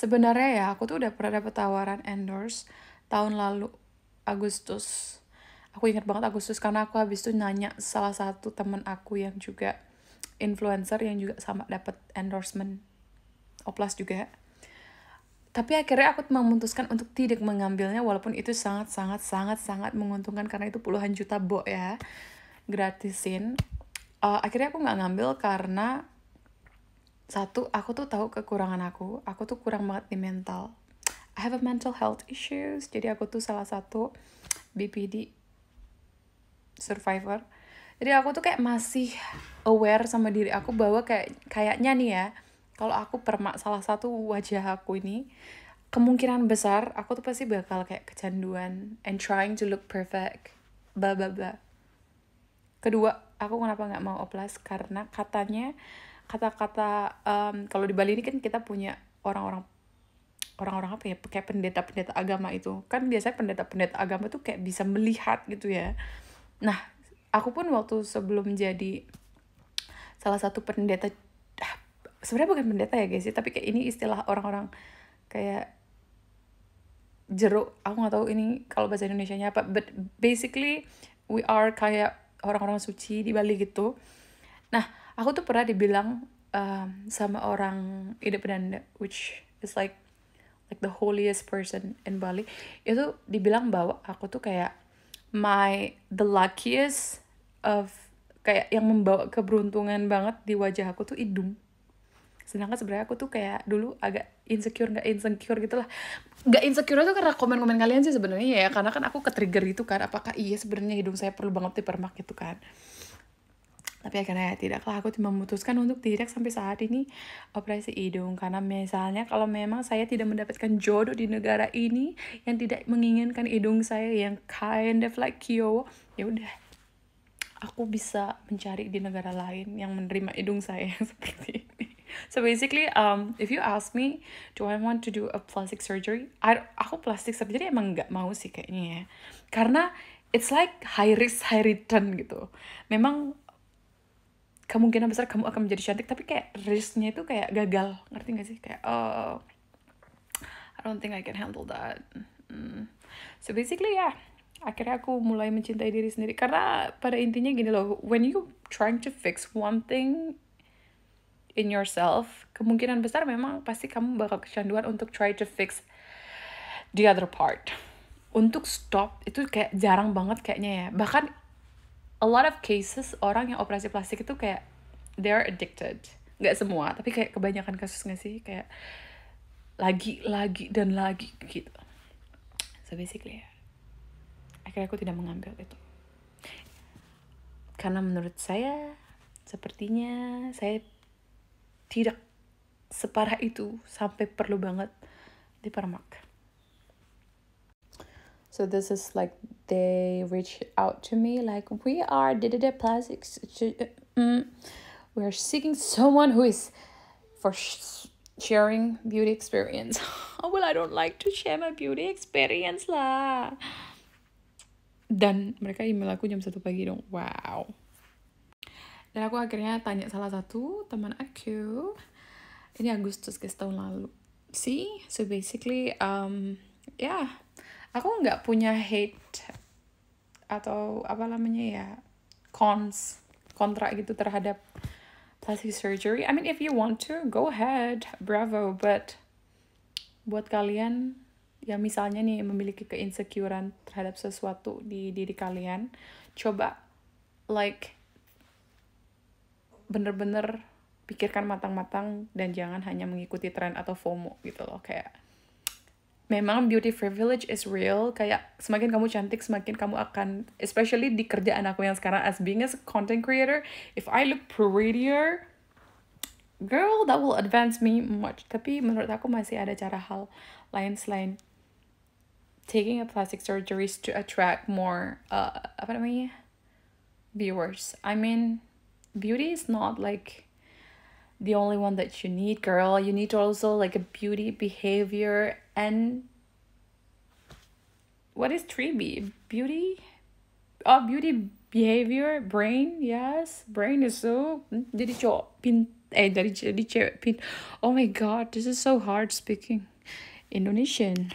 Sebenarnya ya aku tuh udah pernah dapet tawaran endorse tahun lalu Agustus. Aku ingat banget Agustus karena aku habis tuh nanya salah satu temen aku yang juga influencer yang juga sama dapat endorsement Oplas juga. Tapi akhirnya aku memutuskan untuk tidak mengambilnya walaupun itu sangat-sangat-sangat-sangat menguntungkan karena itu puluhan juta bo ya gratisin. Uh, akhirnya aku nggak ngambil karena satu aku tuh tahu kekurangan aku aku tuh kurang banget di mental I have a mental health issues jadi aku tuh salah satu BPD survivor jadi aku tuh kayak masih aware sama diri aku bahwa kayak kayaknya nih ya kalau aku permak salah satu wajah aku ini kemungkinan besar aku tuh pasti bakal kayak kecanduan and trying to look perfect bla bla bla kedua aku kenapa nggak mau oplas karena katanya kata-kata um, kalau di Bali ini kan kita punya orang-orang orang-orang apa ya kayak pendeta-pendeta agama itu kan biasanya pendeta-pendeta agama tuh kayak bisa melihat gitu ya nah aku pun waktu sebelum jadi salah satu pendeta ah, sebenarnya bukan pendeta ya guys ya, tapi kayak ini istilah orang-orang kayak jeruk aku nggak tahu ini kalau bahasa Indonesia nya apa but basically we are kayak orang-orang suci di Bali gitu nah aku tuh pernah dibilang um, sama orang independen which is like like the holiest person in Bali itu dibilang bahwa aku tuh kayak my the luckiest of kayak yang membawa keberuntungan banget di wajah aku tuh hidung sedangkan sebenarnya aku tuh kayak dulu agak insecure nggak insecure gitulah. nggak insecure tuh karena komen-komen kalian sih sebenarnya ya karena kan aku ke trigger itu kan apakah iya sebenarnya hidung saya perlu banget dipermak gitu kan tapi akhirnya tidak lah aku memutuskan untuk tidak sampai saat ini operasi hidung karena misalnya kalau memang saya tidak mendapatkan jodoh di negara ini yang tidak menginginkan hidung saya yang kind of like kyo ya udah aku bisa mencari di negara lain yang menerima hidung saya seperti ini so basically um if you ask me do I want to do a plastic surgery I, aku plastic surgery emang nggak mau sih kayaknya ya karena it's like high risk high return gitu memang kemungkinan besar kamu akan menjadi cantik tapi kayak risknya itu kayak gagal ngerti gak sih kayak oh I don't think I can handle that mm. so basically ya yeah, akhirnya aku mulai mencintai diri sendiri karena pada intinya gini loh when you trying to fix one thing in yourself kemungkinan besar memang pasti kamu bakal kecanduan untuk try to fix the other part untuk stop itu kayak jarang banget kayaknya ya bahkan a lot of cases orang yang operasi plastik itu kayak they are addicted nggak semua tapi kayak kebanyakan kasus nggak sih kayak lagi lagi dan lagi gitu so basically ya. akhirnya aku tidak mengambil itu karena menurut saya sepertinya saya tidak separah itu sampai perlu banget di permak so this is like they reach out to me like we are Didada Plastics. Uh, mm. We are seeking someone who is for sharing beauty experience. oh well, I don't like to share my beauty experience lah. Dan mereka email aku jam satu pagi dong. Wow. Dan aku akhirnya tanya salah satu teman aku. Ini Agustus guys tahun lalu. See, so basically, um, yeah, aku nggak punya hate atau apa namanya ya cons kontra gitu terhadap plastic surgery I mean if you want to go ahead bravo but buat kalian yang misalnya nih memiliki keinsecurean terhadap sesuatu di diri kalian coba like bener-bener pikirkan matang-matang dan jangan hanya mengikuti tren atau FOMO gitu loh kayak memang beauty privilege is real kayak semakin kamu cantik semakin kamu akan especially di kerjaan aku yang sekarang as being as a content creator if I look prettier girl that will advance me much tapi menurut aku masih ada cara hal lain selain taking a plastic surgeries to attract more uh apa namanya viewers I mean beauty is not like the only one that you need, girl. You need also like a beauty, behavior, and what is 3B? Beauty? Oh, beauty, behavior, brain, yes. Brain is so. Hmm, pin. Eh, pin. Oh my god, this is so hard speaking Indonesian.